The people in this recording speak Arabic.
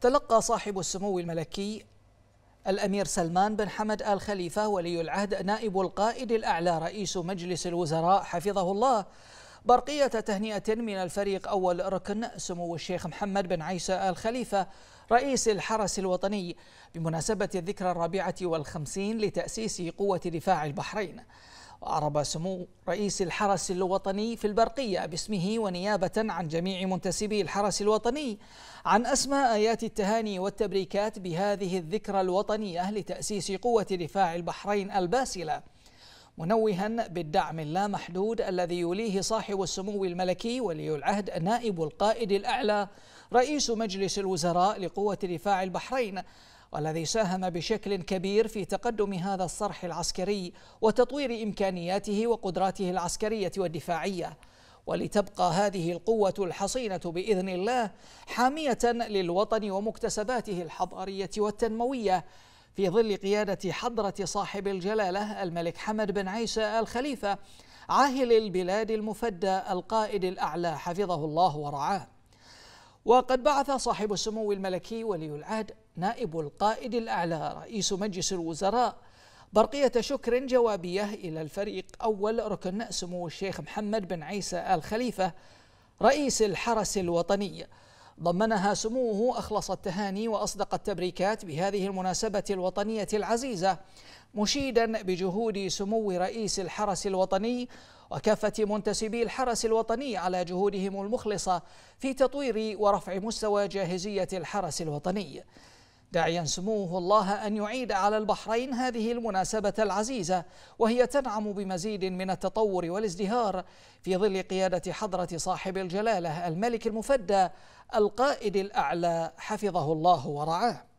تلقى صاحب السمو الملكي الأمير سلمان بن حمد آل خليفة ولي العهد نائب القائد الأعلى رئيس مجلس الوزراء حفظه الله برقية تهنئة من الفريق أول ركن سمو الشيخ محمد بن عيسى آل خليفة رئيس الحرس الوطني بمناسبة الذكرى الرابعة والخمسين لتأسيس قوة دفاع البحرين وأعرب سمو رئيس الحرس الوطني في البرقية باسمه ونيابة عن جميع منتسبي الحرس الوطني عن أسمى آيات التهاني والتبريكات بهذه الذكرى الوطنية لتأسيس قوة دفاع البحرين الباسلة منوها بالدعم اللامحدود الذي يوليه صاحب السمو الملكي ولي العهد نائب القائد الأعلى رئيس مجلس الوزراء لقوة دفاع البحرين والذي ساهم بشكل كبير في تقدم هذا الصرح العسكري وتطوير إمكانياته وقدراته العسكرية والدفاعية ولتبقى هذه القوة الحصينة بإذن الله حامية للوطن ومكتسباته الحضارية والتنموية في ظل قيادة حضرة صاحب الجلالة الملك حمد بن عيسى الخليفة عاهل البلاد المفدى القائد الأعلى حفظه الله ورعاه وقد بعث صاحب السمو الملكي ولي العهد نائب القائد الأعلى رئيس مجلس الوزراء برقية شكر جوابية إلى الفريق أول ركن سمو الشيخ محمد بن عيسى آل خليفة رئيس الحرس الوطني ضمنها سموه أخلص التهاني وأصدق التبريكات بهذه المناسبة الوطنية العزيزة مشيدا بجهود سمو رئيس الحرس الوطني وكافة منتسبي الحرس الوطني على جهودهم المخلصة في تطوير ورفع مستوى جاهزية الحرس الوطني داعيا سموه الله أن يعيد على البحرين هذه المناسبة العزيزة وهي تنعم بمزيد من التطور والازدهار في ظل قيادة حضرة صاحب الجلالة الملك المفدى القائد الأعلى حفظه الله ورعاه